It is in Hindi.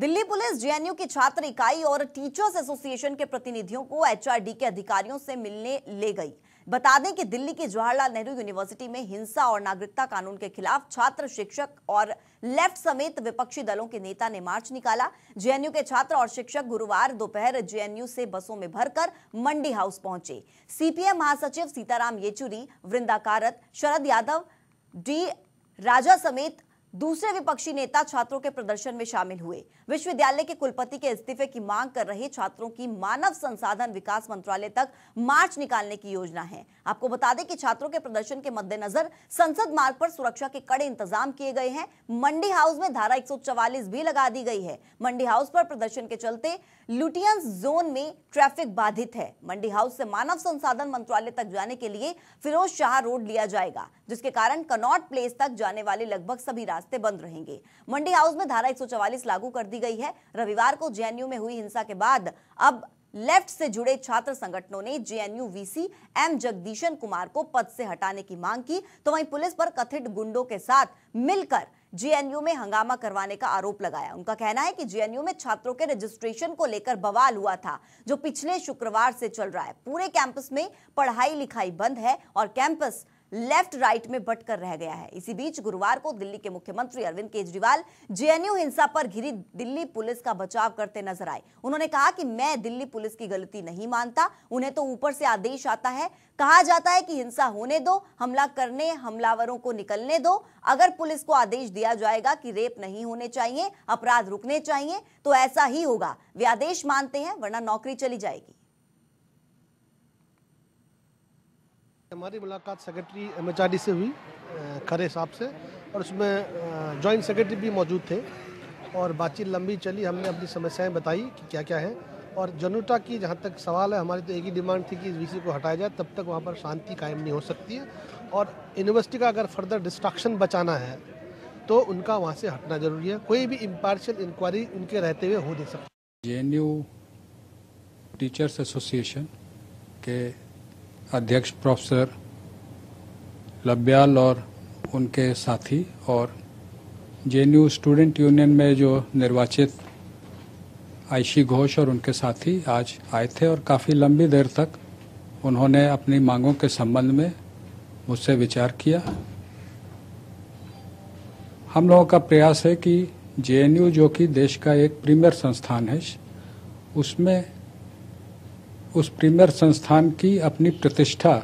दिल्ली पुलिस जेएनयू की छात्र इकाई और टीचर्स एसोसिएशन के प्रतिनिधियों को एचआरडी के अधिकारियों से मिलने ले गई बता दें कि दिल्ली की जवाहरलाल नेहरू यूनिवर्सिटी में हिंसा और नागरिकता कानून के खिलाफ छात्र शिक्षक और लेफ्ट समेत विपक्षी दलों के नेता ने मार्च निकाला जेएनयू के छात्र और शिक्षक गुरुवार दोपहर जेएनयू से बसों में भरकर मंडी हाउस पहुंचे सीपीएम महासचिव सीताराम येचुरी वृंदा कारत शरद यादव डी राजा समेत दूसरे विपक्षी नेता छात्रों के प्रदर्शन में शामिल हुए विश्वविद्यालय के कुलपति के इस्तीफे की मांग कर रहे छात्रों की मानव संसाधन विकास मंत्रालय तक मार्च निकालने की योजना है आपको बता दें कि छात्रों के प्रदर्शन के मद्देनजर संसद मार्ग पर सुरक्षा के कड़े इंतजाम किए गए हैं मंडी हाउस में धारा एक भी लगा दी गई है मंडी हाउस पर प्रदर्शन के चलते लुटियंस जोन में ट्रैफिक बाधित है मंडी हाउस से मानव संसाधन मंत्रालय तक जाने के लिए फिरोज शाह रोड लिया जाएगा जिसके कारण कनॉट प्लेस तक जाने वाले लगभग सभी रास्ते बंद रहेंगे मंडी हाउस में धारा एक लागू कर दी गई है रविवार को जेएनयू में हुई हिंसा के बाद अब लेफ्ट से जुड़े छात्र संगठनों ने JNU VC M Jagadeesan Kumar को पद से हटाने की मांग की तो वहीं पुलिस पर कथित गुंडों के साथ मिलकर जेएनयू में हंगामा करवाने का आरोप लगाया उनका कहना है कि जेएनयू में छात्रों के रजिस्ट्रेशन को लेकर बवाल हुआ था जो पिछले शुक्रवार से चल रहा है पूरे कैंपस में पढ़ाई लिखाई बंद है और कैंपस लेफ्ट राइट में बटकर रह गया है इसी बीच गुरुवार को दिल्ली के मुख्यमंत्री अरविंद केजरीवाल जेएनयू हिंसा पर घिरी दिल्ली पुलिस का बचाव करते नजर आए उन्होंने कहा कि मैं दिल्ली पुलिस की गलती नहीं मानता उन्हें तो ऊपर से आदेश आता है कहा जाता है कि हिंसा होने दो हमला करने हमलावरों को निकलने दो अगर पुलिस को आदेश दिया जाएगा कि रेप नहीं होने चाहिए अपराध रुकने चाहिए तो ऐसा ही होगा वे आदेश मानते हैं वरना नौकरी चली जाएगी हमारी मुलाकात सेक्रेटरी एम से हुई खरे साहब से और उसमें जॉइंट सेक्रेटरी भी मौजूद थे और बातचीत लंबी चली हमने अपनी समस्याएं बताई कि क्या क्या है और जनोटा की जहाँ तक सवाल है हमारी तो एक ही डिमांड थी कि इस वीसी को हटाया जाए तब तक वहाँ पर शांति कायम नहीं हो सकती है और यूनिवर्सिटी का अगर फर्दर डिस्ट्रक्शन बचाना है तो उनका वहाँ से हटना जरूरी है कोई भी इम्पार्शल इंक्वायरी उनके रहते हुए हो नहीं सकती जे टीचर्स एसोसिएशन के अध्यक्ष प्रोफेसर लब्याल और उनके साथी और जे स्टूडेंट यूनियन में जो निर्वाचित आयशी घोष और उनके साथी आज आए थे और काफ़ी लंबी देर तक उन्होंने अपनी मांगों के संबंध में मुझसे विचार किया हम लोगों का प्रयास है कि जे जो कि देश का एक प्रीमियर संस्थान है उसमें उस प्रीमियर संस्थान की अपनी प्रतिष्ठा